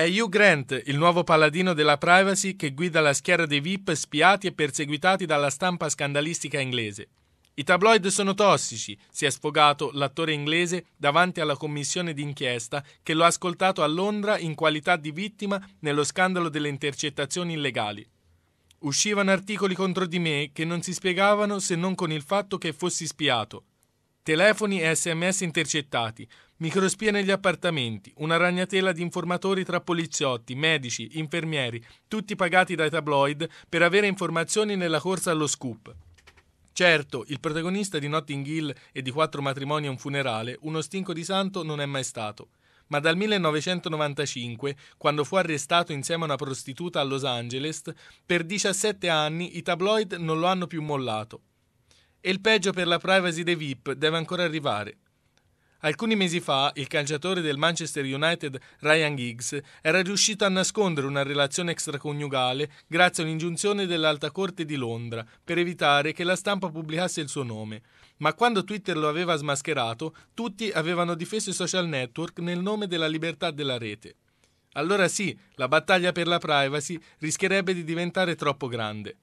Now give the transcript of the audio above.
È Hugh Grant, il nuovo paladino della privacy che guida la schiera dei VIP spiati e perseguitati dalla stampa scandalistica inglese. I tabloid sono tossici, si è sfogato l'attore inglese davanti alla commissione d'inchiesta che lo ha ascoltato a Londra in qualità di vittima nello scandalo delle intercettazioni illegali. Uscivano articoli contro di me che non si spiegavano se non con il fatto che fossi spiato. Telefoni e sms intercettati, microspie negli appartamenti, una ragnatela di informatori tra poliziotti, medici, infermieri, tutti pagati dai tabloid per avere informazioni nella corsa allo scoop. Certo, il protagonista di Notting Hill e di Quattro matrimoni e un funerale, uno stinco di santo non è mai stato. Ma dal 1995, quando fu arrestato insieme a una prostituta a Los Angeles, per 17 anni i tabloid non lo hanno più mollato. E il peggio per la privacy dei VIP deve ancora arrivare. Alcuni mesi fa il calciatore del Manchester United Ryan Giggs era riuscito a nascondere una relazione extraconiugale grazie all'ingiunzione dell'Alta Corte di Londra per evitare che la stampa pubblicasse il suo nome. Ma quando Twitter lo aveva smascherato, tutti avevano difeso i social network nel nome della libertà della rete. Allora sì, la battaglia per la privacy rischierebbe di diventare troppo grande.